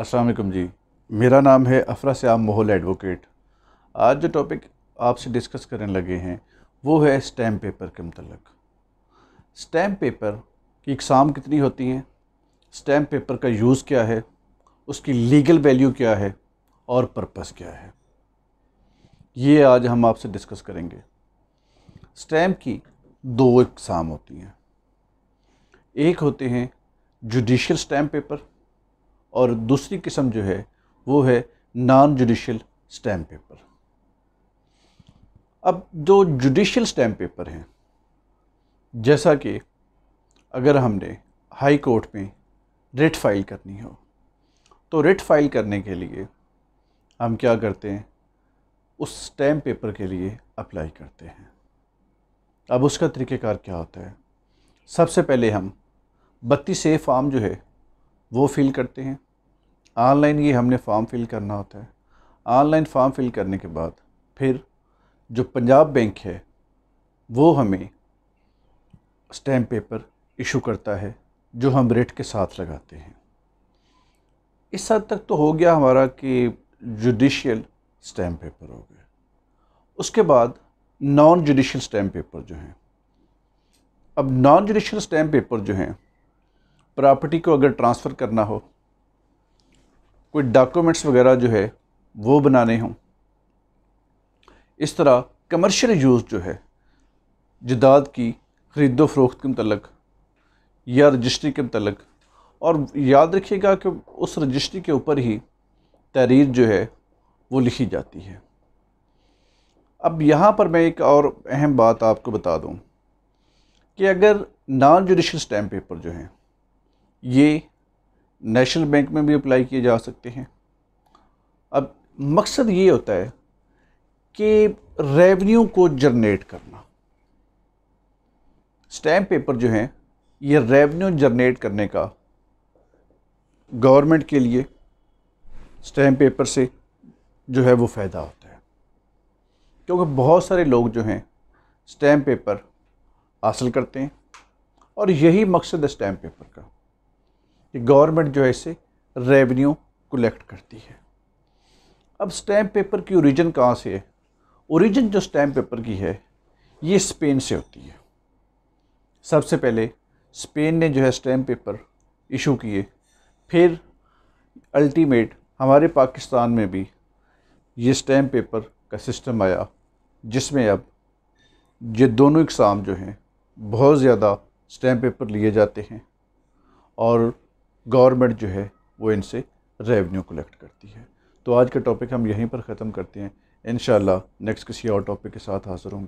असलकम जी मेरा नाम है अफरा श्याम मोहल एडवोकेट आज जो टॉपिक आपसे डिस्कस करने लगे हैं वो है स्टैम्प पेपर के मतलब स्टैम्प पेपर की इकसाम कितनी होती हैं स्टैम्प पेपर का यूज़ क्या है उसकी लीगल वैल्यू क्या है और पर्पस क्या है ये आज हम आपसे डिस्कस करेंगे स्टैम्प की दो इकसाम होती हैं एक होते हैं जुडिशल स्टैम्प पेपर और दूसरी किस्म जो है वो है नॉन जुडिशल स्टैम्प पेपर अब जो जुडिशल स्टैम्प पेपर हैं जैसा कि अगर हमने हाई कोर्ट में रिट फाइल करनी हो तो रिट फाइल करने के लिए हम क्या करते हैं उस स्टैम्प पेपर के लिए अप्लाई करते हैं अब उसका तरीक़ेकार क्या होता है सबसे पहले हम बत्तीस ए फॉर्म जो है वो फिल करते हैं ऑनलाइन ये हमने फॉर्म फिल करना होता है ऑनलाइन फॉर्म फिल करने के बाद फिर जो पंजाब बैंक है वो हमें स्टैम्प पेपर इशू करता है जो हम रेट के साथ लगाते हैं इस हद तक तो हो गया हमारा कि जुडिशियल स्टैम्प पेपर हो गया उसके बाद नॉन जुडिशल स्टैम्प पेपर जो हैं अब नॉन जुडिशल स्टैम्प पेपर जो हैं प्रॉपर्टी को अगर ट्रांसफ़र करना हो कोई डॉक्यूमेंट्स वगैरह जो है वो बनाने हों इस तरह कमर्शियल यूज़ जो है जदाद की खरीदो फरोख्त के मतलब या रजिस्ट्री के मतलब और याद रखिएगा कि उस रजिस्ट्री के ऊपर ही तहरीर जो है वो लिखी जाती है अब यहाँ पर मैं एक और अहम बात आपको बता दूँ कि अगर नॉन जुडिशल स्टैम्प पेपर जो हैं ये नेशनल बैंक में भी अप्लाई किए जा सकते हैं अब मकसद ये होता है कि रेवेन्यू को जनरेट करना स्टैम्प पेपर जो हैं ये रेवेन्यू जनरेट करने का गवर्नमेंट के लिए स्टैम्प पेपर से जो है वो फ़ायदा होता है क्योंकि बहुत सारे लोग जो हैं स्टैम्प पेपर हासिल करते हैं और यही मकसद है स्टैम्प पेपर का कि गवर्नमेंट जो है इसे रेवेन्यू कलेक्ट करती है अब स्टैम्प पेपर की ओरिजिन कहाँ से है ओरिजिन जो स्टैम्प पेपर की है ये स्पेन से होती है सबसे पहले स्पेन ने जो है स्टैम्प पेपर इशू किए फिर अल्टीमेट हमारे पाकिस्तान में भी ये स्टैम्प पेपर का सिस्टम आया जिसमें अब ये दोनों इकसाम जो हैं बहुत ज़्यादा स्टैम्प पेपर लिए जाते हैं और गवर्नमेंट जो है वो इनसे रेवेन्यू कलेक्ट करती है तो आज का टॉपिक हम यहीं पर ख़त्म करते हैं इन नेक्स्ट किसी और टॉपिक के साथ हाज़िर होंगे